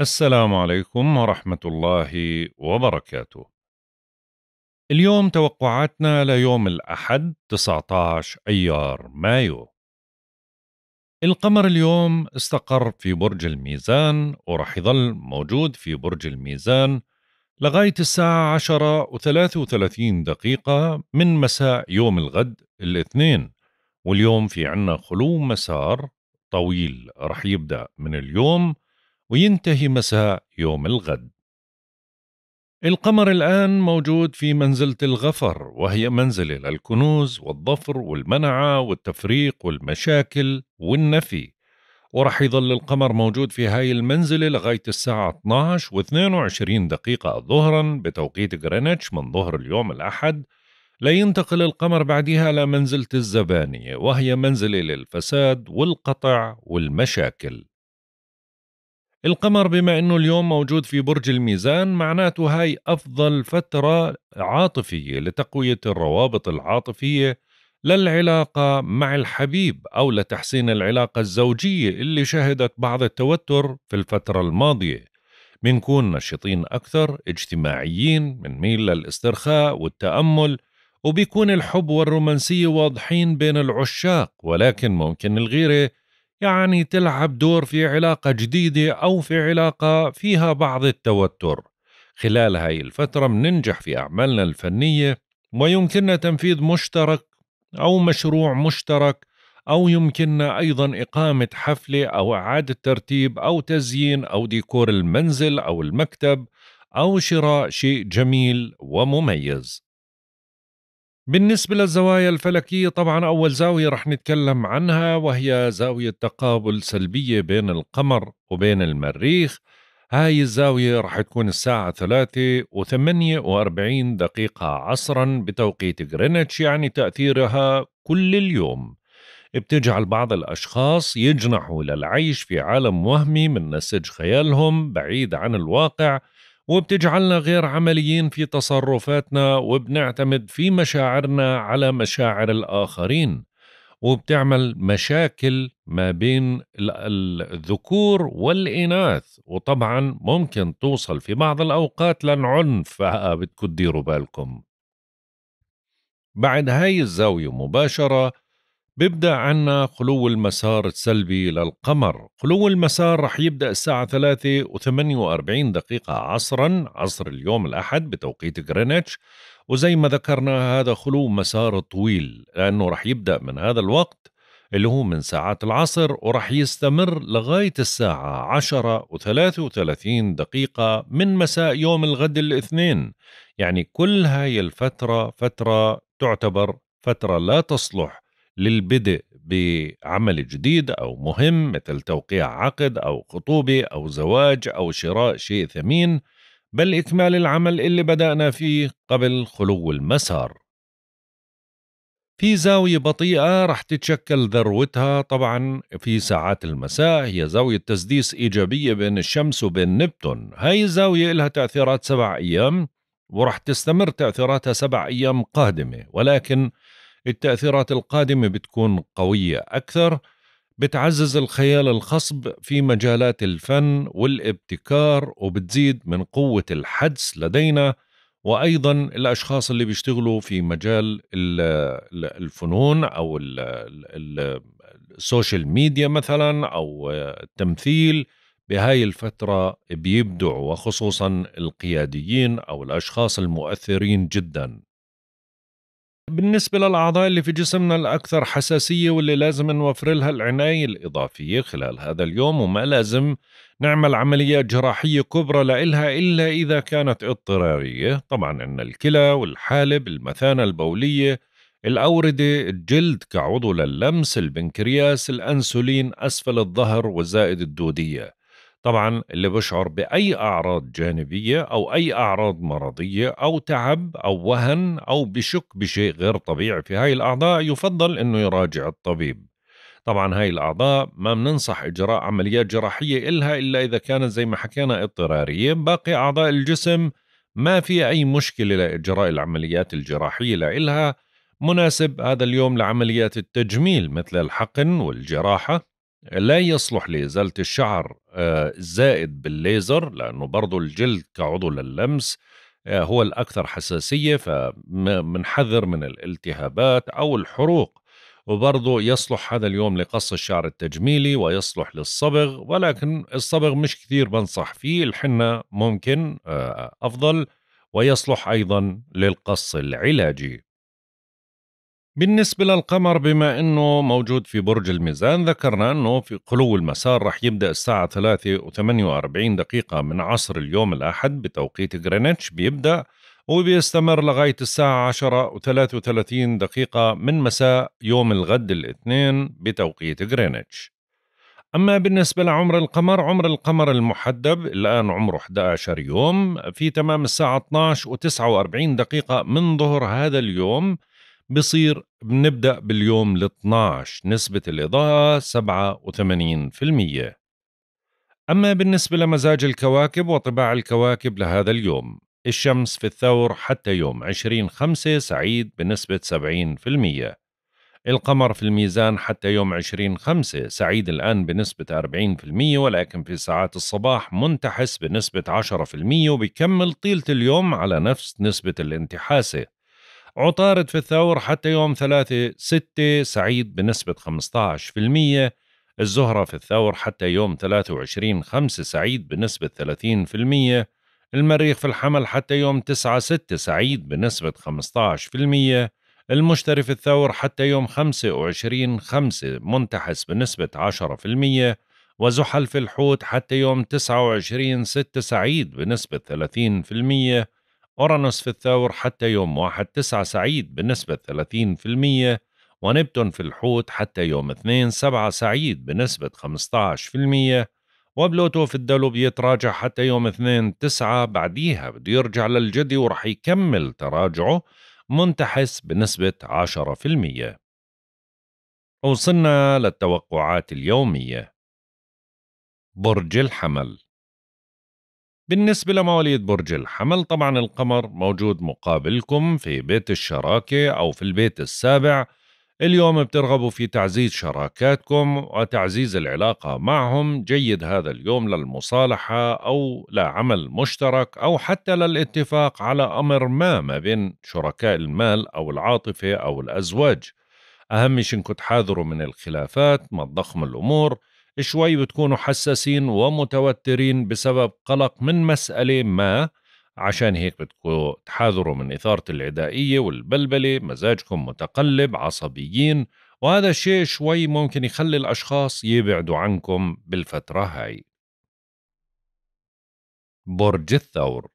السلام عليكم ورحمة الله وبركاته. اليوم توقعاتنا ليوم الأحد 19 أيار مايو. القمر اليوم استقر في برج الميزان ورح يظل موجود في برج الميزان لغاية الساعة 10 و33 دقيقة من مساء يوم الغد الاثنين واليوم في عنا خلو مسار طويل رح يبدأ من اليوم وينتهي مساء يوم الغد القمر الآن موجود في منزلة الغفر وهي منزلة للكنوز والظفر والمنعة والتفريق والمشاكل والنفي ورح يظل القمر موجود في هاي المنزلة لغاية الساعة 12 و 22 دقيقة ظهرا بتوقيت غرينتش من ظهر اليوم الأحد لينتقل القمر بعدها لمنزلة الزبانية وهي منزلة للفساد والقطع والمشاكل القمر بما انه اليوم موجود في برج الميزان معناته هاي افضل فتره عاطفيه لتقويه الروابط العاطفيه للعلاقه مع الحبيب او لتحسين العلاقه الزوجيه اللي شهدت بعض التوتر في الفتره الماضيه منكون نشيطين اكثر اجتماعيين ميل للاسترخاء والتامل وبيكون الحب والرومانسيه واضحين بين العشاق ولكن ممكن الغيره يعني تلعب دور في علاقة جديدة أو في علاقة فيها بعض التوتر خلال هاي الفترة مننجح في أعمالنا الفنية ويمكننا تنفيذ مشترك أو مشروع مشترك أو يمكننا أيضا إقامة حفلة أو إعادة ترتيب أو تزيين أو ديكور المنزل أو المكتب أو شراء شيء جميل ومميز بالنسبة للزوايا الفلكية طبعا أول زاوية رح نتكلم عنها وهي زاوية تقابل سلبية بين القمر وبين المريخ هاي الزاوية رح تكون الساعة ثلاثة وثمانية وأربعين دقيقة عصرا بتوقيت غرينتش يعني تأثيرها كل اليوم بتجعل بعض الأشخاص يجنحوا للعيش في عالم وهمي من نسج خيالهم بعيد عن الواقع وبتجعلنا غير عمليين في تصرفاتنا وبنعتمد في مشاعرنا على مشاعر الآخرين وبتعمل مشاكل ما بين الذكور والإناث وطبعا ممكن توصل في بعض الأوقات للعنف فبدكم آه، تديروا بالكم بعد هاي الزاوية مباشرة بيبدأ عنا خلو المسار السلبي للقمر خلو المسار رح يبدأ الساعة 3 و48 دقيقة عصرا عصر اليوم الأحد بتوقيت غرينتش وزي ما ذكرنا هذا خلو مسار طويل لأنه رح يبدأ من هذا الوقت اللي هو من ساعات العصر ورح يستمر لغاية الساعة 10 و33 دقيقة من مساء يوم الغد الاثنين يعني كل هاي الفترة فترة تعتبر فترة لا تصلح للبدء بعمل جديد أو مهم مثل توقيع عقد أو خطوبة أو زواج أو شراء شيء ثمين بل إكمال العمل اللي بدأنا فيه قبل خلو المسار في زاوية بطيئة رح تتشكل ذروتها طبعا في ساعات المساء هي زاوية تسديس إيجابية بين الشمس وبين نبتون هاي الزاوية لها تأثيرات سبع أيام ورح تستمر تأثيراتها سبع أيام قادمة ولكن التأثيرات القادمة بتكون قوية أكثر بتعزز الخيال الخصب في مجالات الفن والابتكار وبتزيد من قوة الحدس لدينا وأيضا الأشخاص اللي بيشتغلوا في مجال الفنون أو السوشيال ميديا مثلا أو التمثيل بهاي الفترة بيبدعوا وخصوصا القياديين أو الأشخاص المؤثرين جدا بالنسبة للأعضاء اللي في جسمنا الأكثر حساسية واللي لازم نوفر لها العناية الإضافية خلال هذا اليوم وما لازم نعمل عملية جراحية كبرى لإلها إلا إذا كانت اضطرارية طبعا أن الكلى والحالب المثانة البولية الأوردة الجلد كعضو للمس البنكرياس الأنسولين أسفل الظهر وزائد الدودية طبعا اللي بشعر باي اعراض جانبيه او اي اعراض مرضيه او تعب او وهن او بشك بشيء غير طبيعي في هاي الاعضاء يفضل انه يراجع الطبيب طبعا هاي الاعضاء ما بننصح اجراء عمليات جراحيه الها الا اذا كانت زي ما حكينا اضطراريه باقي اعضاء الجسم ما في اي مشكله لاجراء العمليات الجراحيه لإلها مناسب هذا اليوم لعمليات التجميل مثل الحقن والجراحه لا يصلح لإزالة الشعر الزائد آه، بالليزر لأنه برضو الجلد كعضو للمس آه، هو الأكثر حساسية فمنحذر من الالتهابات أو الحروق وبرضه يصلح هذا اليوم لقص الشعر التجميلي ويصلح للصبغ ولكن الصبغ مش كثير بنصح فيه الحنة ممكن آه، أفضل ويصلح أيضا للقص العلاجي بالنسبة للقمر بما أنه موجود في برج الميزان ذكرنا أنه في قلو المسار رح يبدأ الساعة 3 و48 دقيقة من عصر اليوم الأحد بتوقيت غرينتش بيبدأ وبيستمر لغاية الساعة 10 و33 دقيقة من مساء يوم الغد الاثنين بتوقيت غرينتش أما بالنسبة لعمر القمر عمر القمر المحدب الآن عمره 11 يوم في تمام الساعة 12 و49 دقيقة من ظهر هذا اليوم بصير بنبدأ باليوم ال 12 نسبة الإضاءة 87% أما بالنسبة لمزاج الكواكب وطباع الكواكب لهذا اليوم الشمس في الثور حتى يوم 20 خمسة سعيد بنسبة 70% القمر في الميزان حتى يوم 20 خمسة سعيد الآن بنسبة 40% ولكن في ساعات الصباح منتحس بنسبة 10% وبيكمل طيلة اليوم على نفس نسبة الانتحاسة عطارد في الثور حتى يوم 3 6 سعيد بنسبة 15% الزهرة في الثور حتى يوم 23 5 سعيد بنسبة 30% المريخ في الحمل حتى يوم 9 6 سعيد بنسبة 15% المشتري في الثور حتى يوم 25 5 منتحس بنسبة 10% وزحل في الحوت حتى يوم 29 6 سعيد بنسبة 30% أورانوس في الثور حتى يوم واحد تسعة سعيد بنسبة 30% ونبتون في الحوت حتى يوم اثنين سبعة سعيد بنسبة 15% وبلوتو في الدلو بيتراجع حتى يوم اثنين تسعة بعديها بده يرجع للجدي ورح يكمل تراجعه منتحس بنسبة 10% وصلنا للتوقعات اليومية برج الحمل بالنسبة لمواليد برج الحمل طبعا القمر موجود مقابلكم في بيت الشراكة أو في البيت السابع اليوم بترغبوا في تعزيز شراكاتكم وتعزيز العلاقة معهم جيد هذا اليوم للمصالحة أو لعمل مشترك أو حتى للاتفاق على أمر ما ما بين شركاء المال أو العاطفة أو الأزواج أهم شيء إنكم تحاذروا من الخلافات ما تضخم الأمور شوي بتكونوا حساسين ومتوترين بسبب قلق من مسألة ما عشان هيك بدكم تحاذروا من إثارة العدائية والبلبلة مزاجكم متقلب عصبيين وهذا الشيء شوي ممكن يخلي الأشخاص يبعدوا عنكم بالفترة هاي برج الثور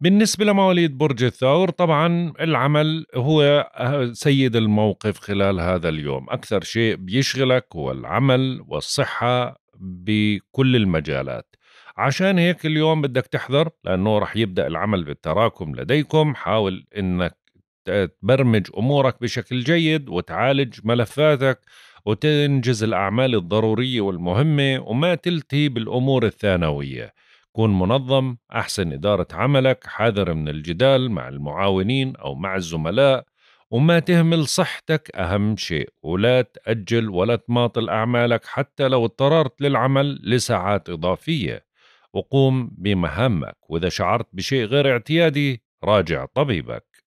بالنسبة لمواليد برج الثور طبعا العمل هو آه، سيد الموقف خلال هذا اليوم أكثر شيء بيشغلك هو العمل والصحة بكل المجالات عشان هيك اليوم بدك تحذر لأنه رح يبدأ العمل بالتراكم لديكم حاول أنك تبرمج أمورك بشكل جيد وتعالج ملفاتك وتنجز الأعمال الضرورية والمهمة وما تلتهي بالأمور الثانوية كن منظم أحسن إدارة عملك حذر من الجدال مع المعاونين أو مع الزملاء وما تهمل صحتك أهم شيء ولا تأجل ولا تماطل أعمالك حتى لو اضطررت للعمل لساعات إضافية وقوم بمهامك وإذا شعرت بشيء غير اعتيادي راجع طبيبك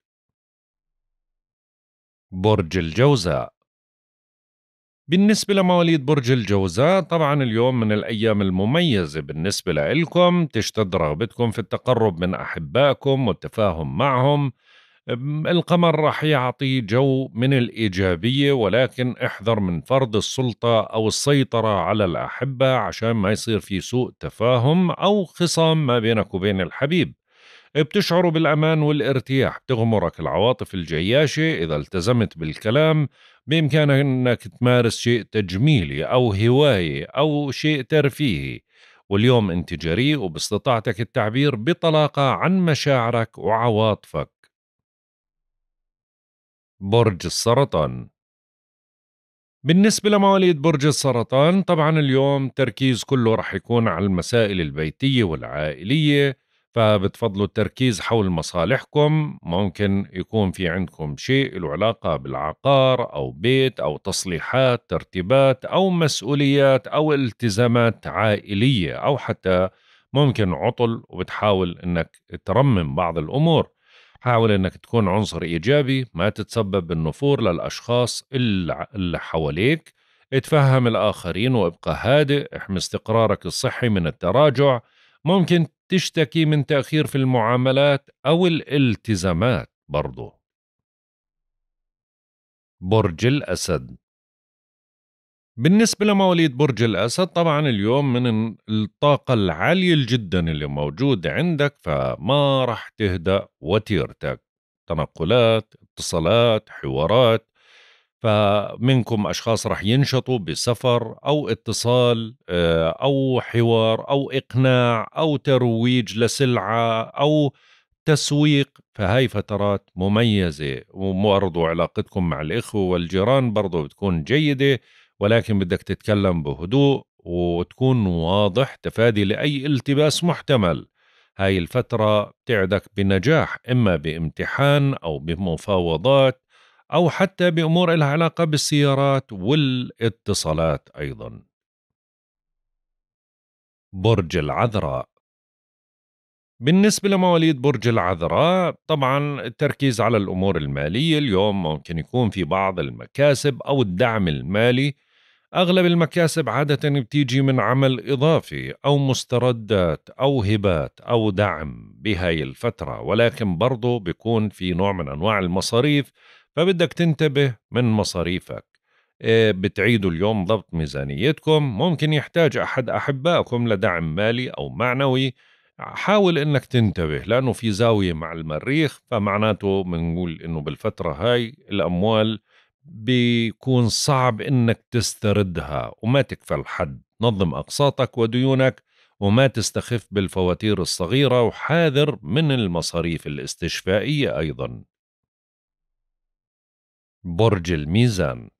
برج الجوزاء بالنسبة لمواليد برج الجوزاء طبعا اليوم من الأيام المميزة بالنسبة لإلكم تشتد رغبتكم في التقرب من أحبائكم والتفاهم معهم القمر رح يعطي جو من الإيجابية ولكن احذر من فرض السلطة أو السيطرة على الأحبة عشان ما يصير في سوء تفاهم أو خصام ما بينك وبين الحبيب بتشعر بالأمان والارتياح بتغمرك العواطف الجياشة إذا التزمت بالكلام بإمكانك أنك تمارس شيء تجميلي أو هواية أو شيء ترفيهي واليوم أنت جريء وباستطاعتك التعبير بطلاقة عن مشاعرك وعواطفك برج السرطان بالنسبة لمواليد برج السرطان طبعا اليوم تركيز كله رح يكون على المسائل البيتية والعائلية فبتفضلوا التركيز حول مصالحكم ممكن يكون في عندكم شيء له علاقة بالعقار أو بيت أو تصليحات ترتيبات أو مسؤوليات أو التزامات عائلية أو حتى ممكن عطل وبتحاول أنك ترمم بعض الأمور حاول أنك تكون عنصر إيجابي ما تتسبب بالنفور للأشخاص اللي حواليك اتفهم الآخرين وابقى هادئ احمي استقرارك الصحي من التراجع ممكن تشتكي من تأخير في المعاملات أو الالتزامات برضو برج الأسد بالنسبة لمواليد برج الأسد طبعا اليوم من الطاقة العالية جدا اللي موجودة عندك فما رح تهدأ وتيرتك تنقلات اتصالات حوارات فمنكم اشخاص رح ينشطوا بسفر او اتصال آه، او حوار او اقناع او ترويج لسلعه او تسويق فهاي فترات مميزه وبرضو علاقتكم مع الاخوه والجيران برضو بتكون جيده ولكن بدك تتكلم بهدوء وتكون واضح تفادي لاي التباس محتمل هاي الفترة تعدك بنجاح إما بامتحان أو بمفاوضات أو حتى بأمور لها علاقة بالسيارات والاتصالات أيضا برج العذراء بالنسبة لمواليد برج العذراء طبعا التركيز على الأمور المالية اليوم ممكن يكون في بعض المكاسب أو الدعم المالي أغلب المكاسب عادة بتيجي من عمل إضافي أو مستردات أو هبات أو دعم بهاي الفترة ولكن برضو بيكون في نوع من أنواع المصاريف فبدك تنتبه من مصاريفك آه، بتعيدوا اليوم ضبط ميزانيتكم ممكن يحتاج أحد أحبائكم لدعم مالي أو معنوي حاول انك تنتبه لانه في زاويه مع المريخ فمعناته بنقول انه بالفتره هاي الاموال بيكون صعب انك تستردها وما تكفل حد نظم اقساطك وديونك وما تستخف بالفواتير الصغيره وحاذر من المصاريف الاستشفائيه ايضا برج الميزان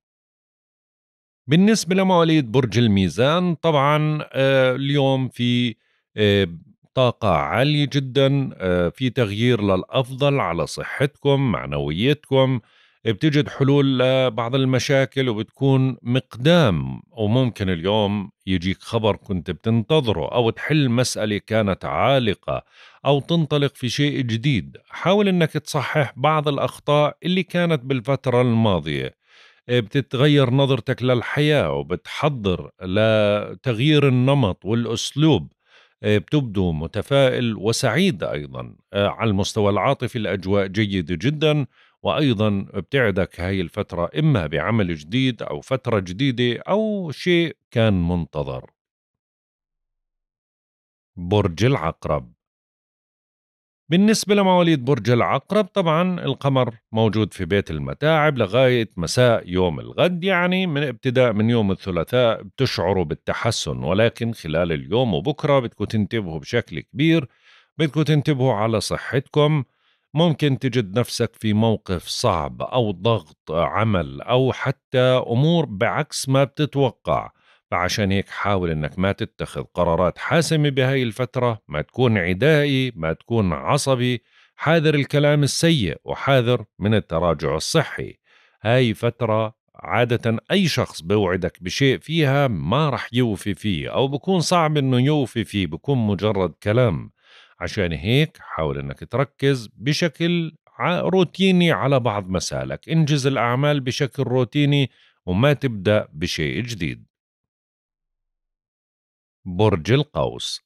بالنسبة لمواليد برج الميزان طبعا آه، اليوم في آه، طاقة عالية جدا آه، في تغيير للأفضل على صحتكم معنويتكم بتجد حلول لبعض المشاكل وبتكون مقدام وممكن اليوم يجيك خبر كنت بتنتظره أو تحل مسألة كانت عالقة أو تنطلق في شيء جديد حاول أنك تصحح بعض الأخطاء اللي كانت بالفترة الماضية آه، بتتغير نظرتك للحياة وبتحضر لتغيير النمط والأسلوب آه، بتبدو متفائل وسعيد أيضا آه، على المستوى العاطفي الأجواء جيدة جدا وأيضا بتعدك هاي الفترة إما بعمل جديد أو فترة جديدة أو شيء كان منتظر برج العقرب بالنسبة لمواليد برج العقرب طبعا القمر موجود في بيت المتاعب لغاية مساء يوم الغد يعني من ابتداء من يوم الثلاثاء بتشعروا بالتحسن ولكن خلال اليوم وبكرة بدكم تنتبهوا بشكل كبير بدكم تنتبهوا على صحتكم ممكن تجد نفسك في موقف صعب أو ضغط عمل أو حتى أمور بعكس ما بتتوقع فعشان هيك حاول انك ما تتخذ قرارات حاسمه بهاي الفتره ما تكون عدائي ما تكون عصبي حاذر الكلام السيء وحاذر من التراجع الصحي هاي فتره عادة أي شخص بوعدك بشيء فيها ما رح يوفي فيه أو بكون صعب إنه يوفي فيه بكون مجرد كلام عشان هيك حاول إنك تركز بشكل روتيني على بعض مسالك انجز الأعمال بشكل روتيني وما تبدأ بشيء جديد برج القوس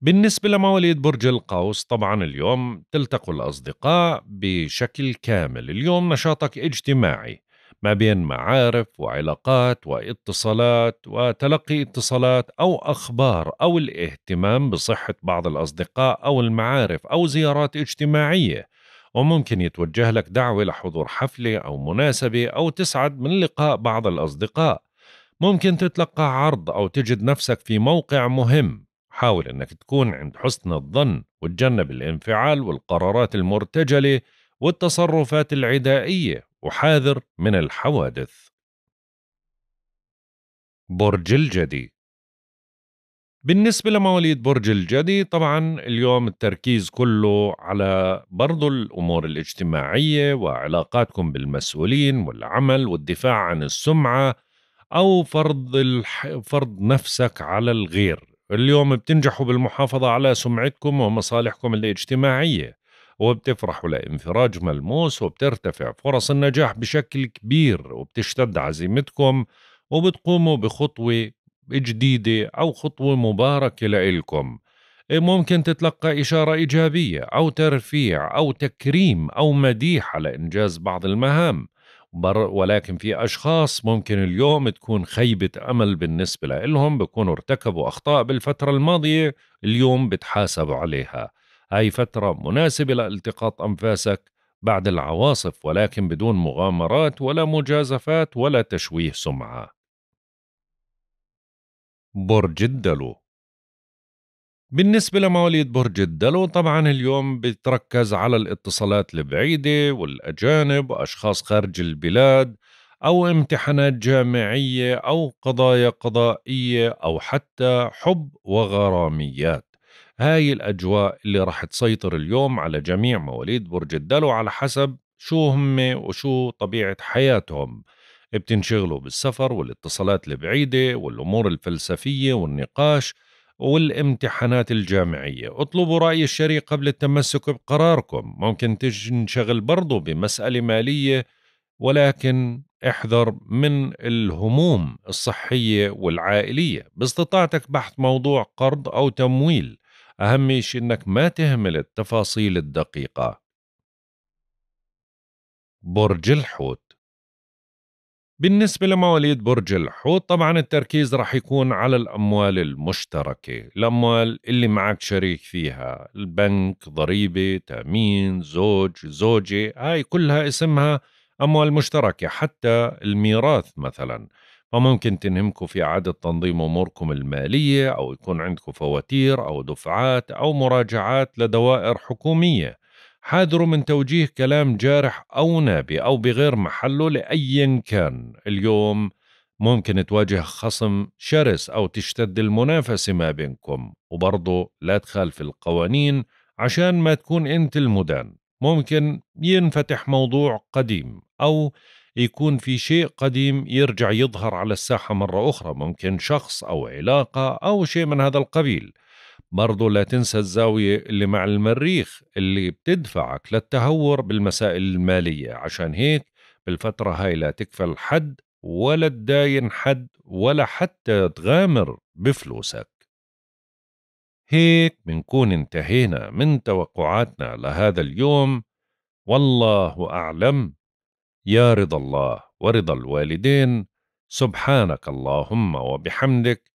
بالنسبة لمواليد برج القوس طبعا اليوم تلتقوا الأصدقاء بشكل كامل اليوم نشاطك اجتماعي ما بين معارف وعلاقات واتصالات وتلقي اتصالات أو أخبار أو الاهتمام بصحة بعض الأصدقاء أو المعارف أو زيارات اجتماعية وممكن يتوجه لك دعوة لحضور حفلة أو مناسبة أو تسعد من لقاء بعض الأصدقاء ممكن تتلقى عرض أو تجد نفسك في موقع مهم حاول أنك تكون عند حسن الظن وتجنب الانفعال والقرارات المرتجلة والتصرفات العدائية وحاذر من الحوادث برج الجدي بالنسبة لمواليد برج الجدي طبعا اليوم التركيز كله على برضو الأمور الاجتماعية وعلاقاتكم بالمسؤولين والعمل والدفاع عن السمعة او فرض الح... فرض نفسك على الغير اليوم بتنجحوا بالمحافظه على سمعتكم ومصالحكم الاجتماعيه وبتفرحوا لانفراج ملموس وبترتفع فرص النجاح بشكل كبير وبتشتد عزيمتكم وبتقوموا بخطوه جديده او خطوه مباركه لإلكم إيه، ممكن تتلقى إشارة إيجابية أو ترفيع أو تكريم أو مديح على إنجاز بعض المهام بر ولكن في أشخاص ممكن اليوم تكون خيبة أمل بالنسبة لهم بكونوا ارتكبوا أخطاء بالفترة الماضية اليوم بتحاسبوا عليها هاي فترة مناسبة لالتقاط أنفاسك بعد العواصف ولكن بدون مغامرات ولا مجازفات ولا تشويه سمعة برج الدلو بالنسبة لمواليد برج الدلو طبعا اليوم بتركز على الاتصالات البعيدة والأجانب وأشخاص خارج البلاد أو امتحانات جامعية أو قضايا قضائية أو حتى حب وغراميات هاي الأجواء اللي راح تسيطر اليوم على جميع مواليد برج الدلو على حسب شو هم وشو طبيعة حياتهم بتنشغلوا بالسفر والاتصالات البعيدة والأمور الفلسفية والنقاش والامتحانات الجامعية اطلبوا رأي الشريك قبل التمسك بقراركم ممكن تنشغل برضو بمسألة مالية ولكن احذر من الهموم الصحية والعائلية باستطاعتك بحث موضوع قرض أو تمويل أهم شيء أنك ما تهمل التفاصيل الدقيقة برج الحوت بالنسبة لمواليد برج الحوت طبعا التركيز رح يكون على الأموال المشتركة الأموال اللي معك شريك فيها البنك ضريبة تأمين زوج زوجة هاي كلها اسمها أموال مشتركة حتى الميراث مثلا فممكن تنهمكم في إعادة تنظيم أموركم المالية أو يكون عندكم فواتير أو دفعات أو مراجعات لدوائر حكومية حاذروا من توجيه كلام جارح أو نابي أو بغير محله لأي كان اليوم ممكن تواجه خصم شرس أو تشتد المنافسة ما بينكم وبرضه لا تخالف القوانين عشان ما تكون أنت المدان ممكن ينفتح موضوع قديم أو يكون في شيء قديم يرجع يظهر على الساحة مرة أخرى ممكن شخص أو علاقة أو شيء من هذا القبيل برضو لا تنسى الزاوية اللي مع المريخ اللي بتدفعك للتهور بالمسائل المالية عشان هيك بالفترة هاي لا تكفل حد ولا تداين حد ولا حتى تغامر بفلوسك هيك بنكون انتهينا من توقعاتنا لهذا اليوم والله أعلم يا رضا الله ورضا الوالدين سبحانك اللهم وبحمدك